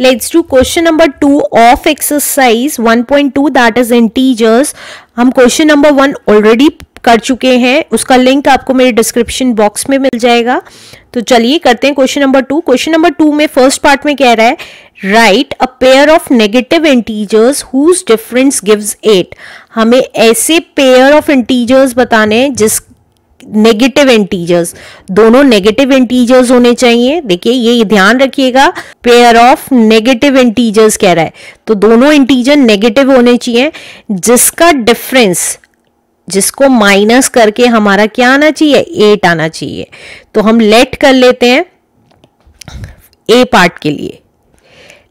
Let's do question number two of exercise 1.2 that is integers हम question number one already कर चुके हैं उसका लिंक आपको मेरे डिस्क्रिप्शन बॉक्स में मिल जाएगा तो चलिए करते हैं question number two question number two में फर्स्ट पार्ट में कह रहा है right a pair of negative integers whose difference gives eight हमें ऐसे पेयर ऑफ इंटीजर्स बताने जिस नेगेटिव इंटीजर्स दोनों नेगेटिव इंटीजर्स होने चाहिए देखिए ये ध्यान रखिएगा पेयर ऑफ नेगेटिव इंटीजर्स कह रहा है तो दोनों इंटीजर नेगेटिव होने चाहिए जिसका डिफरेंस जिसको माइनस करके हमारा क्या आना चाहिए एट आना चाहिए तो हम लेट कर लेते हैं ए पार्ट के लिए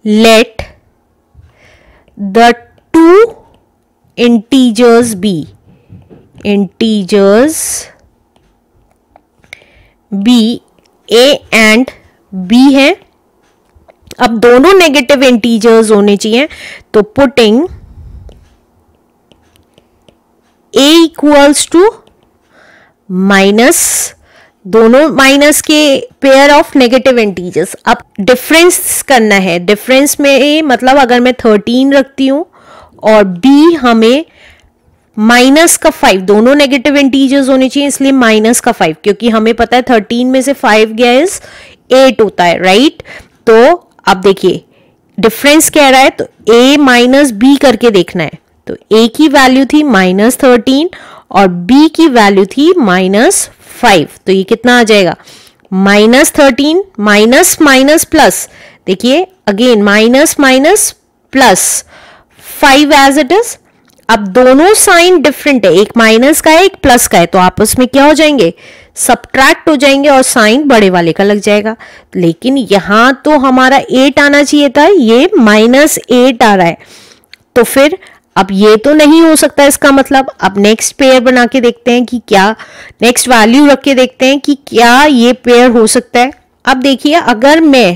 let the two integers be integers be A and B है अब दोनों नेगेटिव इंटीजर्स होने चाहिए तो putting A equals to minus दोनों माइनस के पेयर ऑफ नेगेटिव इंटीजर्स अब डिफरेंस करना है डिफरेंस में मतलब अगर मैं थर्टीन रखती हूं और बी हमें माइनस का फाइव दोनों नेगेटिव इंटीजर्स होने चाहिए इसलिए माइनस का फाइव क्योंकि हमें पता है थर्टीन में से फाइव गया इज एट होता है राइट तो अब देखिए डिफरेंस कह रहा है तो ए माइनस बी करके देखना है तो ए की वैल्यू थी माइनस थर्टीन और बी की वैल्यू थी माइनस फाइव तो ये कितना आ जाएगा minus thirteen minus minus plus देखिए again minus minus plus five as it is अब दोनों साइन डिफरेंट है एक माइनस का है एक प्लस का है तो आपस में क्या हो जाएंगे सब्ट्रैक्ट हो जाएंगे और साइन बड़े वाले का लग जाएगा लेकिन यहां तो हमारा एट आना चाहिए था ये माइनस एट आ रहा है तो फिर अब ये तो नहीं हो सकता इसका मतलब अब नेक्स्ट पेयर बना के देखते हैं कि क्या नेक्स्ट वैल्यू रख के देखते हैं कि क्या ये पेयर हो सकता है अब देखिए अगर मैं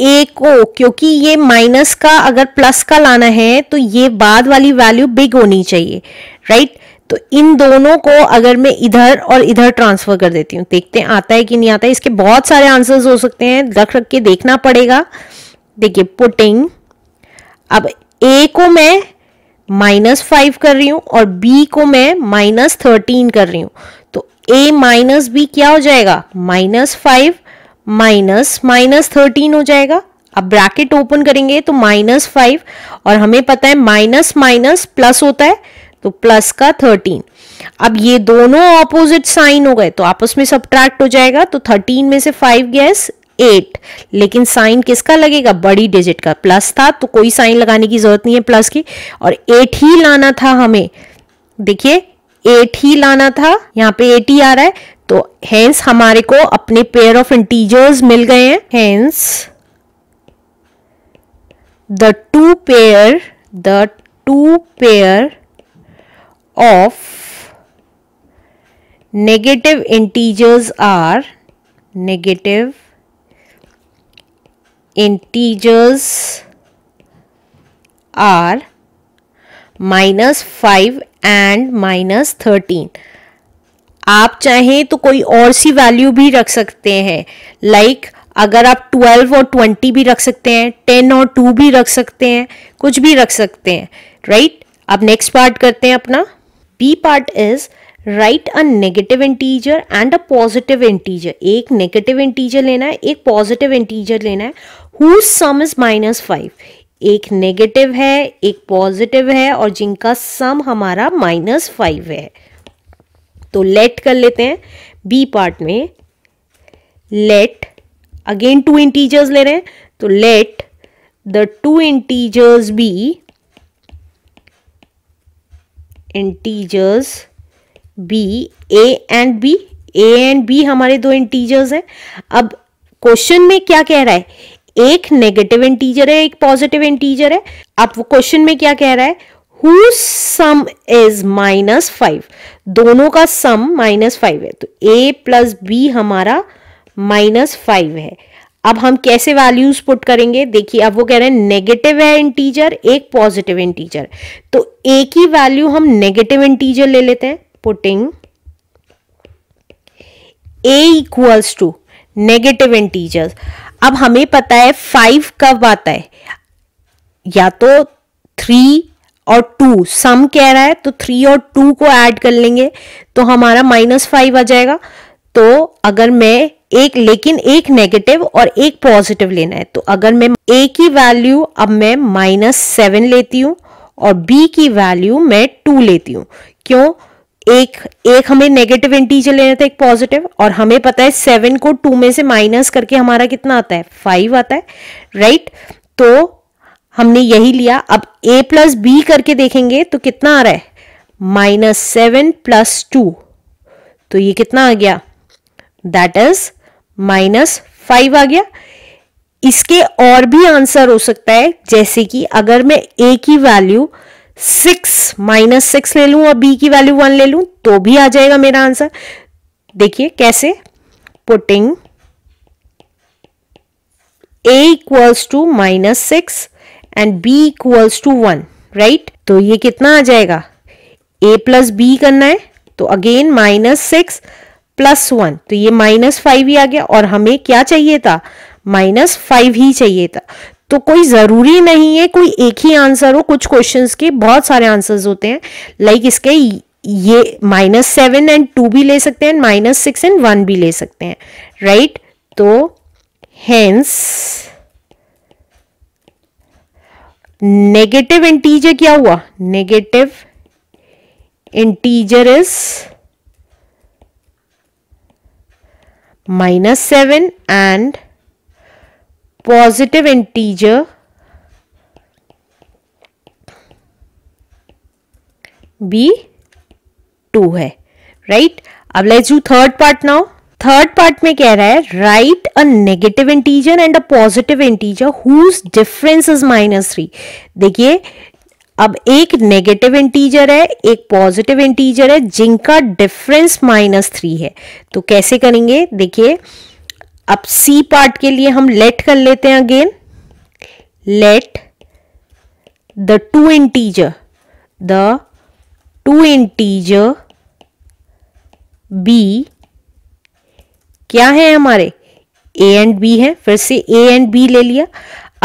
ए को क्योंकि ये माइनस का अगर प्लस का लाना है तो ये बाद वाली वैल्यू बिग होनी चाहिए राइट तो इन दोनों को अगर मैं इधर और इधर ट्रांसफर कर देती हूँ देखते हैं आता है कि नहीं आता है इसके बहुत सारे आंसर्स हो सकते हैं रख रख के देखना पड़ेगा देखिए पुटिंग अब ए को मैं माइनस फाइव कर रही हूँ और बी को मैं माइनस थर्टीन कर रही हूँ तो ए माइनस बी क्या हो जाएगा minus five minus minus thirteen हो जाएगा अब ब्रैकेट ओपन करेंगे तो माइनस फाइव और हमें पता है माइनस माइनस प्लस होता है तो प्लस का थर्टीन अब ये दोनों ऑपोजिट साइन हो गए तो आपस में सब्ट्रैक्ट हो जाएगा तो थर्टीन में से फाइव गैस एट लेकिन साइन किसका लगेगा बड़ी डिजिट का प्लस था तो कोई साइन लगाने की जरूरत नहीं है प्लस की और एट ही लाना था हमें देखिए एट ही लाना था यहाँ पे एट ही आ रहा है तो हेंस हमारे को अपने पेयर ऑफ इंटीजर्स मिल गए हैं hence the two pair the two pair of negative integers are negative integers are minus five and minus thirteen आप चाहें तो कोई और सी वैल्यू भी रख सकते हैं लाइक like, अगर आप 12 और 20 भी रख सकते हैं 10 और 2 भी रख सकते हैं कुछ भी रख सकते हैं राइट right? अब नेक्स्ट पार्ट करते हैं अपना B part is right a negative integer and a positive integer एक नेगेटिव इंटीजर लेना है एक पॉजिटिव इंटीजर लेना है whose sum is minus five एक नेगेटिव है एक पॉजिटिव है और जिनका सम हमारा माइनस फाइव है तो लेट कर लेते हैं बी पार्ट में लेट अगेन टू इंटीजर्स ले रहे हैं तो let the two integers be integers be A and B A and B हमारे दो इंटीजर्स हैं अब क्वेश्चन में क्या कह रहा है एक नेगेटिव इंटीजर है एक पॉजिटिव इंटीजर है आप वो क्वेश्चन में क्या कह रहा है whose sum is minus five दोनों का सम माइनस फाइव है तो ए प्लस बी हमारा माइनस फाइव है अब हम कैसे वैल्यूज पुट करेंगे देखिए अब वो कह रहे हैं नेगेटिव है इंटीजर एक पॉजिटिव इंटीजर तो ए की वैल्यू हम नेगेटिव इंटीजर ले लेते हैं putting A equals to negative integer अब हमें पता है फाइव कब आता है या तो थ्री और टू सम कह रहा है तो थ्री और टू को ऐड कर लेंगे तो हमारा माइनस फाइव आ जाएगा तो अगर मैं एक लेकिन एक नेगेटिव और एक पॉजिटिव लेना है तो अगर मैं ए की वैल्यू अब मैं माइनस सेवन लेती हूँ और बी की वैल्यू मैं टू लेती हूँ क्यों एक एक हमें नेगेटिव इंटीजर लेना था एक पॉजिटिव और हमें पता है सेवन को टू में से माइनस करके हमारा कितना आता है फाइव आता है राइट तो हमने यही लिया अब a प्लस बी करके देखेंगे तो कितना आ रहा है माइनस सेवन प्लस टू तो ये कितना आ गया दैट इज माइनस फाइव आ गया इसके और भी आंसर हो सकता है जैसे कि अगर मैं a की वैल्यू सिक्स माइनस सिक्स ले लूं और b की वैल्यू वन ले लूं तो भी आ जाएगा मेरा आंसर देखिए कैसे putting a equals to minus six and B equals to one right तो ये कितना आ जाएगा ए प्लस बी करना है तो again minus six plus one तो ये माइनस फाइव ही आ गया और हमें क्या चाहिए था माइनस फाइव ही चाहिए था तो कोई ज़रूरी नहीं है कोई एक ही आंसर हो कुछ क्वेश्चंस के बहुत सारे आंसर्स होते हैं लाइक like इसके ये माइनस सेवन एंड टू भी ले सकते हैं माइनस सिक्स एंड वन भी ले सकते हैं राइट right? तो हैंस नेगेटिव इंटीजर क्या हुआ negative integer is minus seven and positive integer B two है राइट right? अब let's do third part now third part में कह रहा है right a negative integer and a positive integer whose difference is minus three देखिए अब एक negative integer है एक पॉजिटिव इंटीजर है जिनका डिफरेंस माइनस थ्री है तो कैसे करेंगे देखिए अब सी पार्ट के लिए हम लेट कर लेते हैं again let the two integer the two integer be क्या है हमारे ए एंड बी है फिर से ए एंड बी ले लिया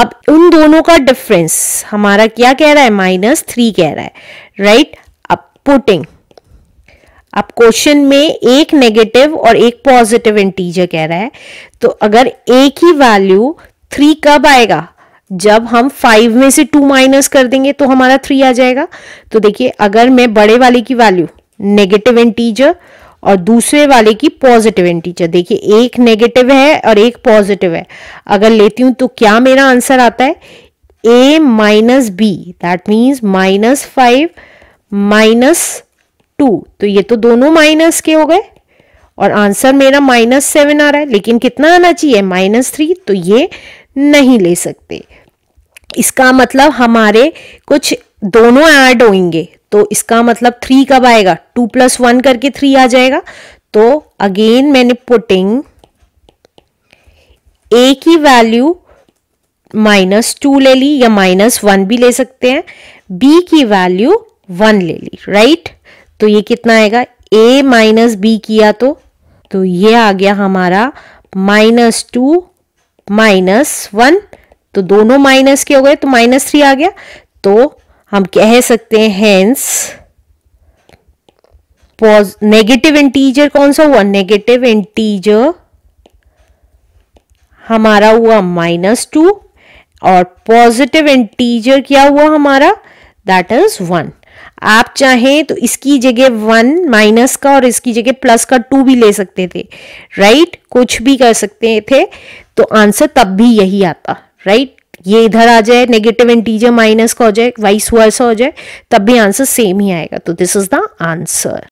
अब उन दोनों का डिफरेंस हमारा क्या कह रहा है माइनस थ्री कह रहा है राइट अब पुटिंग अब क्वेश्चन में एक नेगेटिव और एक पॉजिटिव इंटीजर कह रहा है तो अगर ए की वैल्यू थ्री कब आएगा जब हम फाइव में से टू माइनस कर देंगे तो हमारा थ्री आ जाएगा तो देखिए अगर मैं बड़े वाले की वैल्यू नेगेटिव इंटीजर और दूसरे वाले की पॉजिटिव इंटीजर देखिए एक नेगेटिव है और एक पॉजिटिव है अगर लेती हूं तो क्या मेरा आंसर आता है A minus B that means minus five minus two तो ये तो दोनों माइनस के हो गए और आंसर मेरा माइनस सेवन आ रहा है लेकिन कितना आना चाहिए माइनस थ्री तो ये नहीं ले सकते इसका मतलब हमारे कुछ दोनों ऐड होंगे तो इसका मतलब थ्री कब आएगा टू प्लस वन करके थ्री आ जाएगा तो अगेन मैंने पुटिंग ए की वैल्यू माइनस टू ले ली या माइनस वन भी ले सकते हैं बी की वैल्यू वन ले ली राइट तो ये कितना आएगा ए माइनस बी किया तो तो ये आ गया हमारा माइनस टू माइनस वन तो दोनों माइनस के हो गए तो माइनस थ्री आ गया तो हम कह सकते हैं पॉज नेगेटिव इंटीजर कौन सा हुआ नेगेटिव इंटीजर हमारा हुआ माइनस टू और पॉजिटिव इंटीजर क्या हुआ हमारा दैट इज वन आप चाहें तो इसकी जगह वन माइनस का और इसकी जगह प्लस का टू भी ले सकते थे राइट right? कुछ भी कर सकते थे तो आंसर तब भी यही आता राइट ये इधर आ जाए नेगेटिव इंटीजर माइनस का हो जाए वाइस वर्सा हो जाए तब भी आंसर सेम ही आएगा तो दिस इज द आंसर